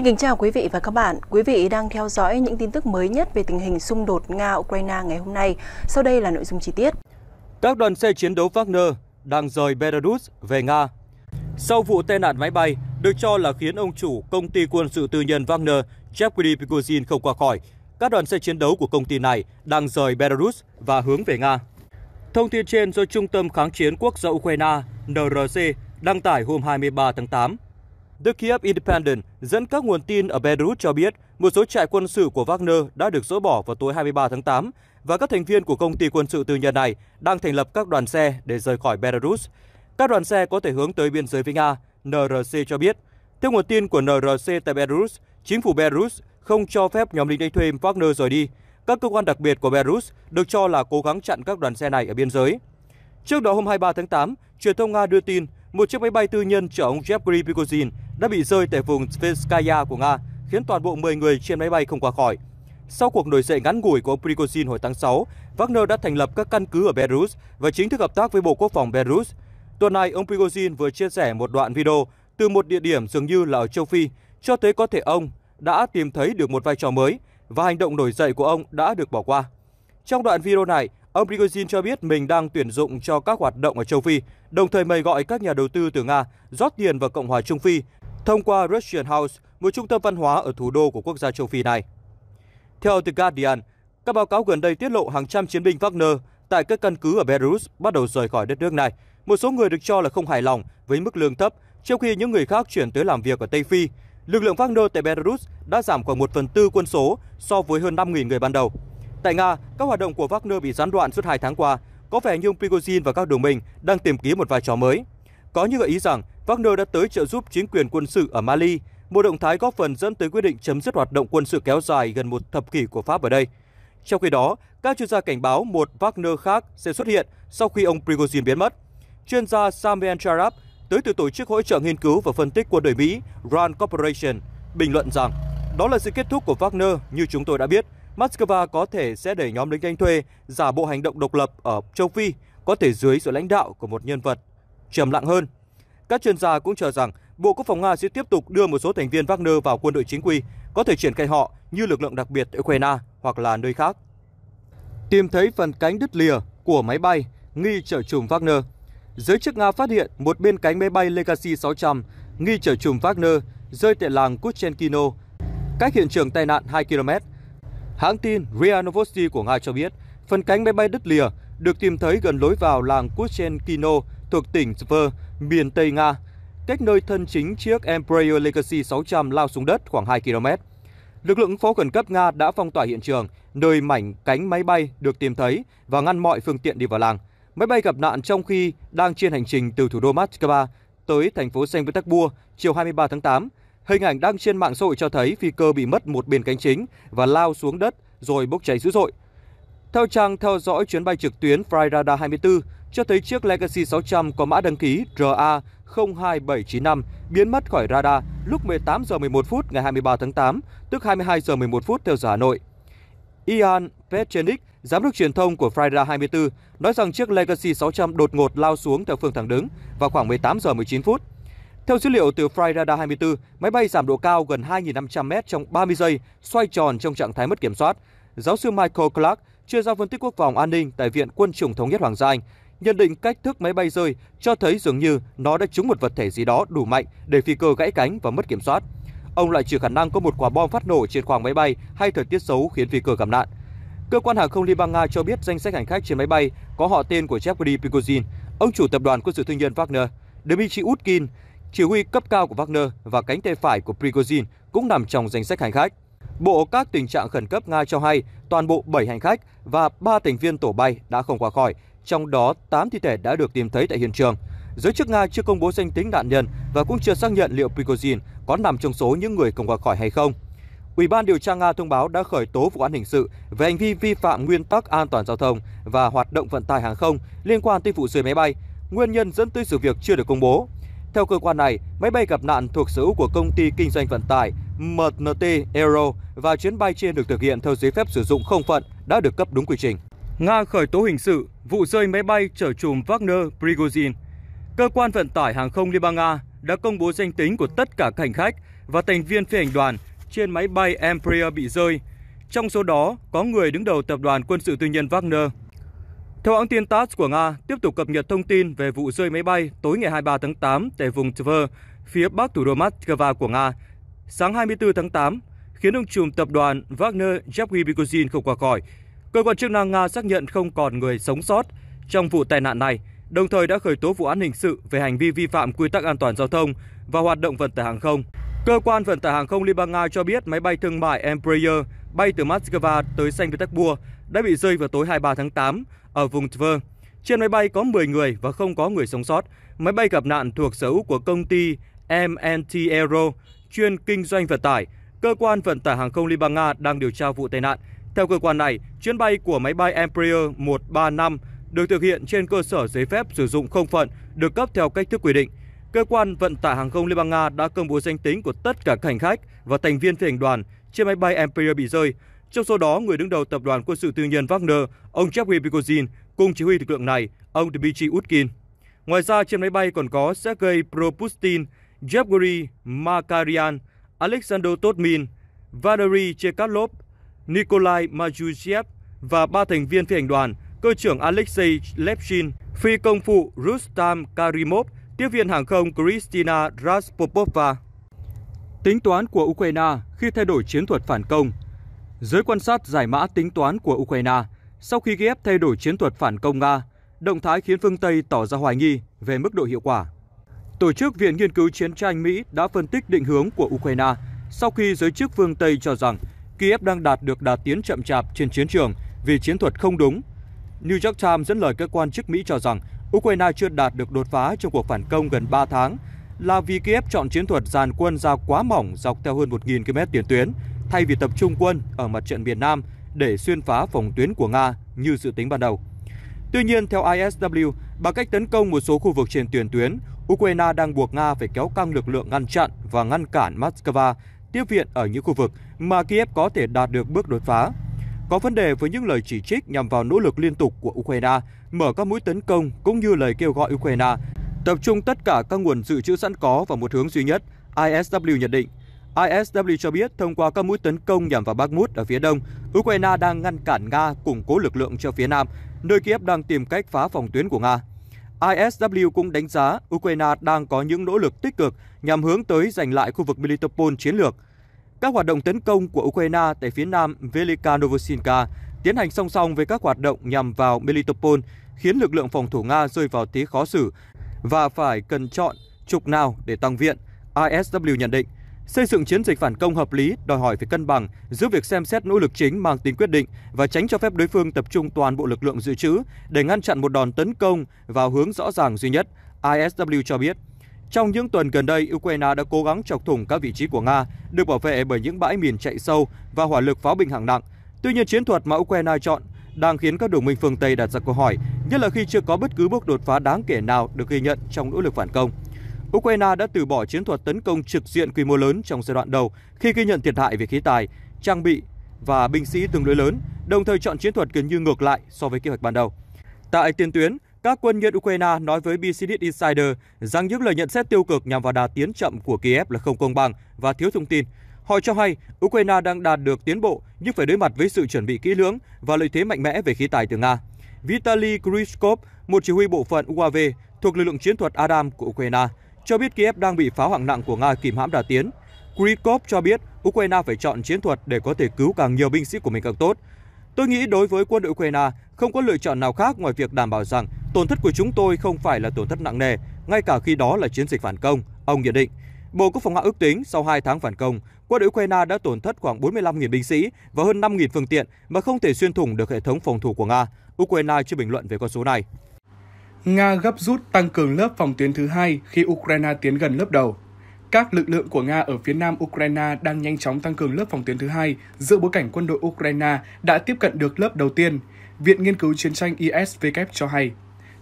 Xin kính chào quý vị và các bạn. Quý vị đang theo dõi những tin tức mới nhất về tình hình xung đột Nga-Ukraine ngày hôm nay. Sau đây là nội dung chi tiết. Các đoàn xe chiến đấu Wagner đang rời Belarus về Nga. Sau vụ tai nạn máy bay, được cho là khiến ông chủ công ty quân sự tư nhân Wagner Yevgeny Prigozhin không qua khỏi, các đoàn xe chiến đấu của công ty này đang rời Belarus và hướng về Nga. Thông tin trên do Trung tâm Kháng chiến Quốc gia Ukraine NRC đăng tải hôm 23 tháng 8 The Kiev Independent dẫn các nguồn tin ở Beirut cho biết một số trại quân sự của Wagner đã được dỡ bỏ vào tối 23 tháng 8 và các thành viên của công ty quân sự tư nhân này đang thành lập các đoàn xe để rời khỏi Belarus. Các đoàn xe có thể hướng tới biên giới với Nga, NRC cho biết. Theo nguồn tin của NRC tại Belarus, chính phủ Belarus không cho phép nhóm lính đánh thuê Wagner rời đi. Các cơ quan đặc biệt của Belarus được cho là cố gắng chặn các đoàn xe này ở biên giới. Trước đó hôm 23 tháng 8, truyền thông Nga đưa tin một chiếc máy bay tư nhân chở ông Yevgeny Prigozhin đã bị rơi tại vùng Tverskaya của Nga, khiến toàn bộ 10 người trên máy bay không qua khỏi. Sau cuộc nổi dậy ngắn ngủi của ông Prigozhin hồi tháng 6, Wagner đã thành lập các căn cứ ở Belarus và chính thức hợp tác với Bộ Quốc phòng Belarus. Tuần này, ông Prigozhin vừa chia sẻ một đoạn video từ một địa điểm dường như là ở châu Phi, cho thấy có thể ông đã tìm thấy được một vai trò mới và hành động nổi dậy của ông đã được bỏ qua. Trong đoạn video này, Ông Prigozhin cho biết mình đang tuyển dụng cho các hoạt động ở châu Phi, đồng thời mời gọi các nhà đầu tư từ Nga rót tiền vào Cộng hòa Trung Phi thông qua Russian House, một trung tâm văn hóa ở thủ đô của quốc gia châu Phi này. Theo The Guardian, các báo cáo gần đây tiết lộ hàng trăm chiến binh Wagner tại các căn cứ ở Belarus bắt đầu rời khỏi đất nước này. Một số người được cho là không hài lòng với mức lương thấp, trong khi những người khác chuyển tới làm việc ở Tây Phi. Lực lượng Wagner tại Belarus đã giảm khoảng 1 phần tư quân số so với hơn 5.000 người ban đầu. Tại Nga, các hoạt động của Wagner bị gián đoạn suốt 2 tháng qua, có vẻ như Prigozhin và các đồng minh đang tìm kiếm một vai trò mới. Có những gợi ý rằng Wagner đã tới trợ giúp chính quyền quân sự ở Mali, một động thái góp phần dẫn tới quyết định chấm dứt hoạt động quân sự kéo dài gần một thập kỷ của Pháp ở đây. Trong khi đó, các chuyên gia cảnh báo một Wagner khác sẽ xuất hiện sau khi ông Prigozhin biến mất. Chuyên gia Samuel Charab tới từ tổ chức hỗ trợ nghiên cứu và phân tích quân đội Mỹ RAND Corporation bình luận rằng đó là sự kết thúc của Wagner như chúng tôi đã biết – Moscow có thể sẽ đẩy nhóm lính đánh thuê giả bộ hành động độc lập ở châu Phi, có thể dưới sự lãnh đạo của một nhân vật trầm lặng hơn. Các chuyên gia cũng cho rằng Bộ Quốc phòng Nga sẽ tiếp tục đưa một số thành viên Wagner vào quân đội chính quy, có thể triển khai họ như lực lượng đặc biệt tại Ukraine hoặc là nơi khác. Tìm thấy phần cánh đứt lìa của máy bay nghi chở trùm Wagner. Giới chức Nga phát hiện một bên cánh máy bay Legacy 600 nghi chở trùm Wagner rơi tại làng Kuchenkino, cách hiện trường tai nạn 2 km Hãng tin RIA Novosti của Nga cho biết, phần cánh máy bay đứt lìa được tìm thấy gần lối vào làng Kuchenkino thuộc tỉnh Tver, miền Tây Nga, cách nơi thân chính chiếc Embraer Legacy 600 lao xuống đất khoảng 2 km. Lực lượng phó khẩn cấp Nga đã phong tỏa hiện trường, nơi mảnh cánh máy bay được tìm thấy và ngăn mọi phương tiện đi vào làng. Máy bay gặp nạn trong khi đang trên hành trình từ thủ đô Moscow tới thành phố Saint Petersburg chiều 23 tháng 8 Hình ảnh đăng trên mạng xã hội cho thấy phi cơ bị mất một bên cánh chính và lao xuống đất rồi bốc cháy dữ dội. Theo trang theo dõi chuyến bay trực tuyến Flyradar 24, cho thấy chiếc Legacy 600 có mã đăng ký RA 02795 biến mất khỏi radar lúc 18 giờ 11 phút ngày 23 tháng 8, tức 22 giờ 11 phút theo giờ Hà Nội. Ian Petchenik, giám đốc truyền thông của Flyradar 24, nói rằng chiếc Legacy 600 đột ngột lao xuống theo phương thẳng đứng vào khoảng 18 giờ 19 phút. Theo dữ liệu từ fly Flyradar 24, máy bay giảm độ cao gần 2.500m trong 30 giây, xoay tròn trong trạng thái mất kiểm soát. Giáo sư Michael Clark, chuyên gia phân tích quốc phòng an ninh tại Viện Quân chủng Thống nhất Hoàng gia Anh, nhận định cách thức máy bay rơi cho thấy dường như nó đã trúng một vật thể gì đó đủ mạnh để phi cơ gãy cánh và mất kiểm soát. Ông lại trừ khả năng có một quả bom phát nổ trên khoang máy bay hay thời tiết xấu khiến phi cơ gặp nạn. Cơ quan hàng không Liên bang Nga cho biết danh sách hành khách trên máy bay có họ tên của Jeffrey Prigozhin, ông chủ tập đoàn quân sự tư nhân Wagner, Dmitry Utkin, chỉ huy cấp cao của Wagner và cánh tay phải của Prigozhin cũng nằm trong danh sách hành khách. Bộ các tình trạng khẩn cấp Nga cho hay toàn bộ 7 hành khách và 3 thành viên tổ bay đã không qua khỏi, trong đó 8 thi thể đã được tìm thấy tại hiện trường. Giới chức Nga chưa công bố danh tính nạn nhân và cũng chưa xác nhận liệu Prigozhin có nằm trong số những người không qua khỏi hay không. Ủy ban điều tra Nga thông báo đã khởi tố vụ án hình sự về hành vi vi phạm nguyên tắc an toàn giao thông và hoạt động vận tải hàng không liên quan tới vụ rơi máy bay. Nguyên nhân dẫn tới sự việc chưa được công bố. Theo cơ quan này, máy bay gặp nạn thuộc sở hữu của công ty kinh doanh vận tải MNT Aero và chuyến bay trên được thực hiện theo giấy phép sử dụng không phận đã được cấp đúng quy trình. Nga khởi tố hình sự vụ rơi máy bay chở chùm Wagner Prigozhin. Cơ quan vận tải hàng không Liên bang Nga đã công bố danh tính của tất cả hành khách và thành viên phi hành đoàn trên máy bay Embraer bị rơi. Trong số đó có người đứng đầu tập đoàn quân sự tư nhân Wagner. Theo hãng tin TASS của Nga, tiếp tục cập nhật thông tin về vụ rơi máy bay tối ngày 23 tháng 8 tại vùng Tver, phía bắc thủ đô Moscow của Nga, sáng 24 tháng 8, khiến ông trùm tập đoàn Wagner Yevgeny Prigozhin không qua khỏi. Cơ quan chức năng Nga xác nhận không còn người sống sót trong vụ tai nạn này, đồng thời đã khởi tố vụ án hình sự về hành vi vi phạm quy tắc an toàn giao thông và hoạt động vận tải hàng không. Cơ quan vận tải hàng không Liên bang Nga cho biết máy bay thương mại Embraer bay từ Moscow tới Saint Petersburg đã bị rơi vào tối 23 tháng 8 ở vùng Tver. Trên máy bay có 10 người và không có người sống sót. Máy bay gặp nạn thuộc sở hữu của công ty MNT Aero, chuyên kinh doanh vận tải. Cơ quan vận tải hàng không Liên bang Nga đang điều tra vụ tai nạn. Theo cơ quan này, chuyến bay của máy bay Embraer 135 được thực hiện trên cơ sở giấy phép sử dụng không phận được cấp theo cách thức quy định. Cơ quan vận tải hàng không Liên bang Nga đã công bố danh tính của tất cả hành khách và thành viên phi hành đoàn trên máy bay Empire bị rơi. Trong số đó, người đứng đầu tập đoàn quân sự tư nhân Wagner, ông Jeffrey Prigozhin, cùng chỉ huy lực lượng này, ông Dmitry Utkin. Ngoài ra, trên máy bay còn có Sergei Propustin, Yevgeny Makarian, Alexander Totmin, Valery Chekalov, Nikolai Majushev và ba thành viên phi hành đoàn, cơ trưởng Alexei Lepshin, phi công phụ Rustam Karimov, tiếp viên hàng không Kristina Raspopova tính toán của Ukraine khi thay đổi chiến thuật phản công. Giới quan sát giải mã tính toán của Ukraine sau khi Kiev thay đổi chiến thuật phản công Nga, động thái khiến phương Tây tỏ ra hoài nghi về mức độ hiệu quả. Tổ chức Viện Nghiên cứu Chiến tranh Mỹ đã phân tích định hướng của Ukraine sau khi giới chức phương Tây cho rằng Kiev đang đạt được đà tiến chậm chạp trên chiến trường vì chiến thuật không đúng. New York Times dẫn lời các quan chức Mỹ cho rằng Ukraine chưa đạt được đột phá trong cuộc phản công gần 3 tháng là vì Kiev chọn chiến thuật dàn quân ra quá mỏng dọc theo hơn 1.000 km tiền tuyến, thay vì tập trung quân ở mặt trận miền Nam để xuyên phá phòng tuyến của Nga như dự tính ban đầu. Tuy nhiên, theo ISW, bằng cách tấn công một số khu vực trên tiền tuyến, Ukraine đang buộc Nga phải kéo căng lực lượng ngăn chặn và ngăn cản Moscow tiếp viện ở những khu vực mà Kiev có thể đạt được bước đột phá. Có vấn đề với những lời chỉ trích nhằm vào nỗ lực liên tục của Ukraine mở các mũi tấn công cũng như lời kêu gọi Ukraine Tập trung tất cả các nguồn dự trữ sẵn có vào một hướng duy nhất, ISW nhận định. ISW cho biết thông qua các mũi tấn công nhằm vào Bakhmut ở phía đông, Ukraine đang ngăn cản Nga củng cố lực lượng cho phía nam, nơi Kiev đang tìm cách phá phòng tuyến của Nga. ISW cũng đánh giá Ukraine đang có những nỗ lực tích cực nhằm hướng tới giành lại khu vực Melitopol chiến lược. Các hoạt động tấn công của Ukraine tại phía nam Velika Novosinka tiến hành song song với các hoạt động nhằm vào Melitopol, khiến lực lượng phòng thủ Nga rơi vào thế khó xử và phải cần chọn trục nào để tăng viện, ISW nhận định. Xây dựng chiến dịch phản công hợp lý đòi hỏi phải cân bằng giữa việc xem xét nỗ lực chính mang tính quyết định và tránh cho phép đối phương tập trung toàn bộ lực lượng dự trữ để ngăn chặn một đòn tấn công vào hướng rõ ràng duy nhất, ISW cho biết. Trong những tuần gần đây, Ukraine đã cố gắng chọc thủng các vị trí của Nga, được bảo vệ bởi những bãi mìn chạy sâu và hỏa lực pháo binh hạng nặng. Tuy nhiên, chiến thuật mà Ukraine chọn đang khiến các đồng minh phương Tây đặt ra câu hỏi, nhất là khi chưa có bất cứ bước đột phá đáng kể nào được ghi nhận trong nỗ lực phản công. Ukraine đã từ bỏ chiến thuật tấn công trực diện quy mô lớn trong giai đoạn đầu khi ghi nhận thiệt hại về khí tài, trang bị và binh sĩ tương đối lớn, đồng thời chọn chiến thuật gần như ngược lại so với kế hoạch ban đầu. Tại tiền tuyến, các quân nhân Ukraine nói với BCD Insider rằng những lời nhận xét tiêu cực nhằm vào đà tiến chậm của Kiev là không công bằng và thiếu thông tin, Họ cho hay Ukraine đang đạt được tiến bộ nhưng phải đối mặt với sự chuẩn bị kỹ lưỡng và lợi thế mạnh mẽ về khí tài từ Nga. Vitaly Kryshkov, một chỉ huy bộ phận UAV thuộc lực lượng chiến thuật Adam của Ukraine, cho biết Kiev đang bị pháo hạng nặng của Nga kìm hãm đà tiến. Kryshkov cho biết Ukraine phải chọn chiến thuật để có thể cứu càng nhiều binh sĩ của mình càng tốt. Tôi nghĩ đối với quân đội Ukraine không có lựa chọn nào khác ngoài việc đảm bảo rằng tổn thất của chúng tôi không phải là tổn thất nặng nề, ngay cả khi đó là chiến dịch phản công, ông nhận định. Bộ Quốc phòng Nga ước tính sau 2 tháng phản công, quân Ukraine đã tổn thất khoảng 45.000 binh sĩ và hơn 5.000 phương tiện mà không thể xuyên thủng được hệ thống phòng thủ của Nga. Ukraine chưa bình luận về con số này. Nga gấp rút tăng cường lớp phòng tuyến thứ hai khi Ukraine tiến gần lớp đầu. Các lực lượng của Nga ở phía nam Ukraine đang nhanh chóng tăng cường lớp phòng tuyến thứ hai giữa bối cảnh quân đội Ukraine đã tiếp cận được lớp đầu tiên, Viện Nghiên cứu Chiến tranh isvk cho hay.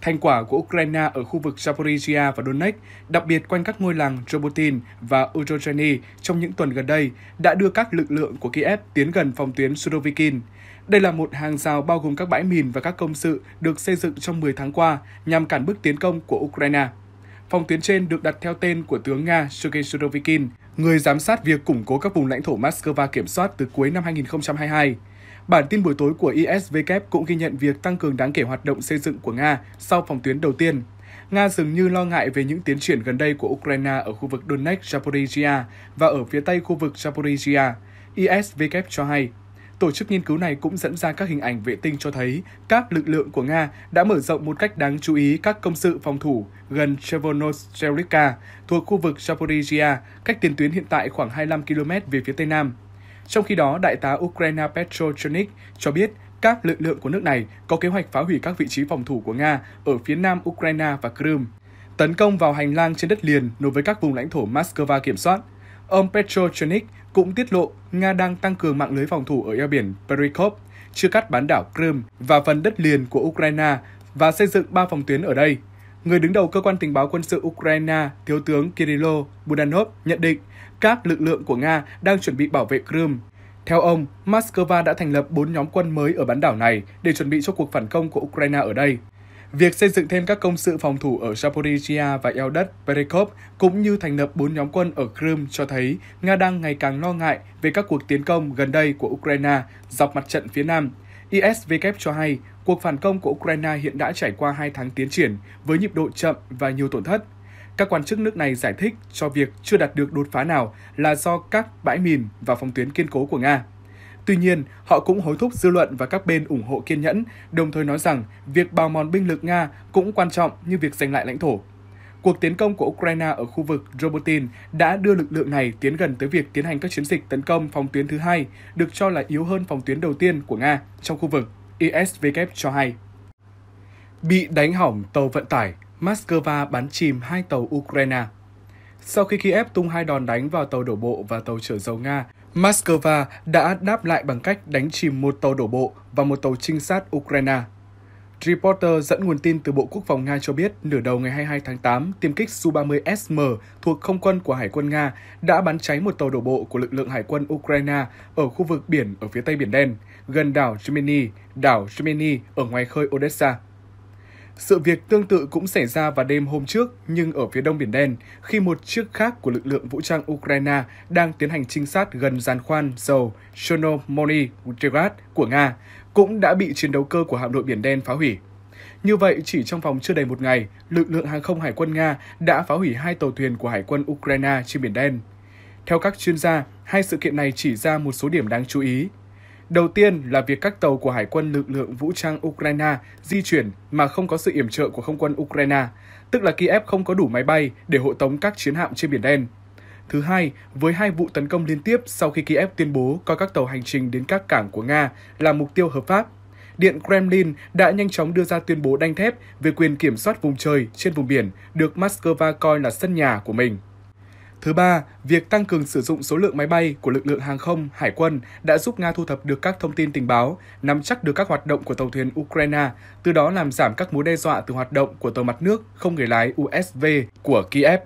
Thành quả của Ukraine ở khu vực Zaporizhia và Donetsk, đặc biệt quanh các ngôi làng Robotin và Urozheny trong những tuần gần đây, đã đưa các lực lượng của Kiev tiến gần phòng tuyến Surovikin. Đây là một hàng rào bao gồm các bãi mìn và các công sự được xây dựng trong 10 tháng qua nhằm cản bước tiến công của Ukraine. Phòng tuyến trên được đặt theo tên của tướng Nga Sergei Surovikin, người giám sát việc củng cố các vùng lãnh thổ Moscow kiểm soát từ cuối năm 2022. Bản tin buổi tối của ISW cũng ghi nhận việc tăng cường đáng kể hoạt động xây dựng của Nga sau phòng tuyến đầu tiên. Nga dường như lo ngại về những tiến triển gần đây của Ukraine ở khu vực Donetsk, Zaporizhia và ở phía tây khu vực Zaporizhia. ISW cho hay, tổ chức nghiên cứu này cũng dẫn ra các hình ảnh vệ tinh cho thấy các lực lượng của Nga đã mở rộng một cách đáng chú ý các công sự phòng thủ gần Chevonoselivka thuộc khu vực Zaporizhia, cách tiền tuyến hiện tại khoảng 25 km về phía tây nam. Trong khi đó, đại tá Ukraine Petro Chernik cho biết các lực lượng của nước này có kế hoạch phá hủy các vị trí phòng thủ của Nga ở phía nam Ukraine và Crimea, tấn công vào hành lang trên đất liền nối với các vùng lãnh thổ Moscow kiểm soát. Ông Petro Chernik cũng tiết lộ Nga đang tăng cường mạng lưới phòng thủ ở eo biển Perikop, chưa cắt bán đảo Crimea và phần đất liền của Ukraine và xây dựng ba phòng tuyến ở đây. Người đứng đầu cơ quan tình báo quân sự Ukraine, Thiếu tướng Kirilo Budanov nhận định các lực lượng của Nga đang chuẩn bị bảo vệ Crimea. Theo ông, Moscow đã thành lập 4 nhóm quân mới ở bán đảo này để chuẩn bị cho cuộc phản công của Ukraine ở đây. Việc xây dựng thêm các công sự phòng thủ ở Zaporizhia và eo đất Perekop cũng như thành lập 4 nhóm quân ở Crimea cho thấy Nga đang ngày càng lo ngại về các cuộc tiến công gần đây của Ukraine dọc mặt trận phía Nam. isvk cho hay cuộc phản công của Ukraine hiện đã trải qua 2 tháng tiến triển với nhịp độ chậm và nhiều tổn thất. Các quan chức nước này giải thích cho việc chưa đạt được đột phá nào là do các bãi mìn và phòng tuyến kiên cố của Nga. Tuy nhiên, họ cũng hối thúc dư luận và các bên ủng hộ kiên nhẫn, đồng thời nói rằng việc bào mòn binh lực Nga cũng quan trọng như việc giành lại lãnh thổ. Cuộc tiến công của Ukraine ở khu vực Robotin đã đưa lực lượng này tiến gần tới việc tiến hành các chiến dịch tấn công phòng tuyến thứ hai, được cho là yếu hơn phòng tuyến đầu tiên của Nga trong khu vực, isvk e cho hay. Bị đánh hỏng tàu vận tải Moscow bắn chìm hai tàu Ukraine. Sau khi Kiev tung hai đòn đánh vào tàu đổ bộ và tàu chở dầu Nga, Moscow đã đáp lại bằng cách đánh chìm một tàu đổ bộ và một tàu trinh sát Ukraine. Reporter dẫn nguồn tin từ Bộ Quốc phòng Nga cho biết, nửa đầu ngày 22 tháng 8, tiêm kích Su-30SM thuộc không quân của Hải quân Nga đã bắn cháy một tàu đổ bộ của lực lượng Hải quân Ukraine ở khu vực biển ở phía Tây Biển Đen, gần đảo Gemini, đảo Gemini ở ngoài khơi Odessa. Sự việc tương tự cũng xảy ra vào đêm hôm trước nhưng ở phía đông Biển Đen, khi một chiếc khác của lực lượng vũ trang Ukraine đang tiến hành trinh sát gần giàn khoan dầu Chernomorny của Nga, cũng đã bị chiến đấu cơ của hạm đội Biển Đen phá hủy. Như vậy, chỉ trong vòng chưa đầy một ngày, lực lượng hàng không hải quân Nga đã phá hủy hai tàu thuyền của hải quân Ukraine trên Biển Đen. Theo các chuyên gia, hai sự kiện này chỉ ra một số điểm đáng chú ý. Đầu tiên là việc các tàu của Hải quân lực lượng vũ trang Ukraine di chuyển mà không có sự yểm trợ của không quân Ukraine, tức là Kiev không có đủ máy bay để hộ tống các chiến hạm trên Biển Đen. Thứ hai, với hai vụ tấn công liên tiếp sau khi Kiev tuyên bố coi các tàu hành trình đến các cảng của Nga là mục tiêu hợp pháp, Điện Kremlin đã nhanh chóng đưa ra tuyên bố đanh thép về quyền kiểm soát vùng trời trên vùng biển được Moscow coi là sân nhà của mình. Thứ ba, việc tăng cường sử dụng số lượng máy bay của lực lượng hàng không, hải quân đã giúp Nga thu thập được các thông tin tình báo, nắm chắc được các hoạt động của tàu thuyền Ukraine, từ đó làm giảm các mối đe dọa từ hoạt động của tàu mặt nước không người lái USV của Kiev.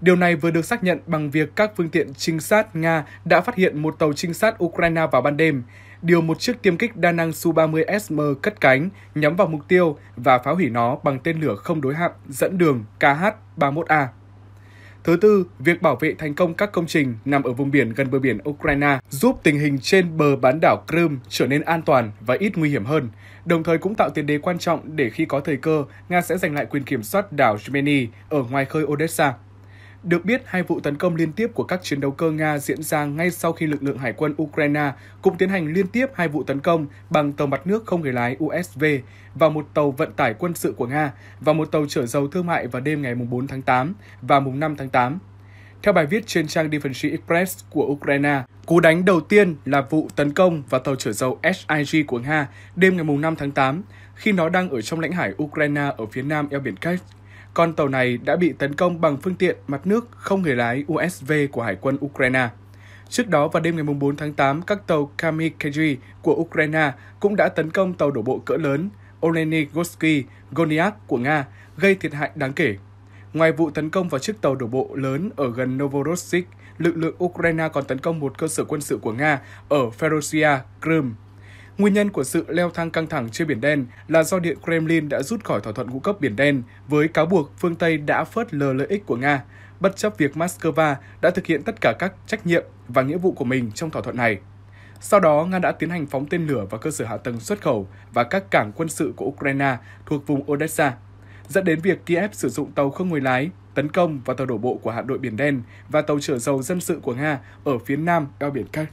Điều này vừa được xác nhận bằng việc các phương tiện trinh sát Nga đã phát hiện một tàu trinh sát Ukraine vào ban đêm, điều một chiếc tiêm kích đa năng Su-30SM cất cánh nhắm vào mục tiêu và phá hủy nó bằng tên lửa không đối hạm dẫn đường KH-31A. Thứ tư, việc bảo vệ thành công các công trình nằm ở vùng biển gần bờ biển Ukraine giúp tình hình trên bờ bán đảo Crimea trở nên an toàn và ít nguy hiểm hơn, đồng thời cũng tạo tiền đề quan trọng để khi có thời cơ, Nga sẽ giành lại quyền kiểm soát đảo Gemini ở ngoài khơi Odessa. Được biết, hai vụ tấn công liên tiếp của các chiến đấu cơ Nga diễn ra ngay sau khi lực lượng hải quân Ukraine cũng tiến hành liên tiếp hai vụ tấn công bằng tàu mặt nước không người lái USV vào một tàu vận tải quân sự của Nga và một tàu chở dầu thương mại vào đêm ngày 4 tháng 8 và 5 tháng 8. Theo bài viết trên trang Defense Express của Ukraine, cú đánh đầu tiên là vụ tấn công vào tàu chở dầu SIG của Nga đêm ngày 5 tháng 8, khi nó đang ở trong lãnh hải Ukraine ở phía nam eo biển Kerch con tàu này đã bị tấn công bằng phương tiện mặt nước không người lái USV của Hải quân Ukraine. Trước đó vào đêm ngày 4 tháng 8, các tàu Kamikaze của Ukraine cũng đã tấn công tàu đổ bộ cỡ lớn Olenigosky goniak của Nga, gây thiệt hại đáng kể. Ngoài vụ tấn công vào chiếc tàu đổ bộ lớn ở gần Novorossiysk, lực lượng Ukraine còn tấn công một cơ sở quân sự của Nga ở Ferocia, Crimea. Nguyên nhân của sự leo thang căng thẳng trên Biển Đen là do Điện Kremlin đã rút khỏi thỏa thuận ngũ cấp Biển Đen với cáo buộc phương Tây đã phớt lờ lợi ích của Nga, bất chấp việc Moscow đã thực hiện tất cả các trách nhiệm và nghĩa vụ của mình trong thỏa thuận này. Sau đó, Nga đã tiến hành phóng tên lửa vào cơ sở hạ tầng xuất khẩu và các cảng quân sự của Ukraine thuộc vùng Odessa, dẫn đến việc Kiev sử dụng tàu không người lái tấn công vào tàu đổ bộ của hạm đội Biển Đen và tàu chở dầu dân sự của Nga ở phía nam eo biển Kerch.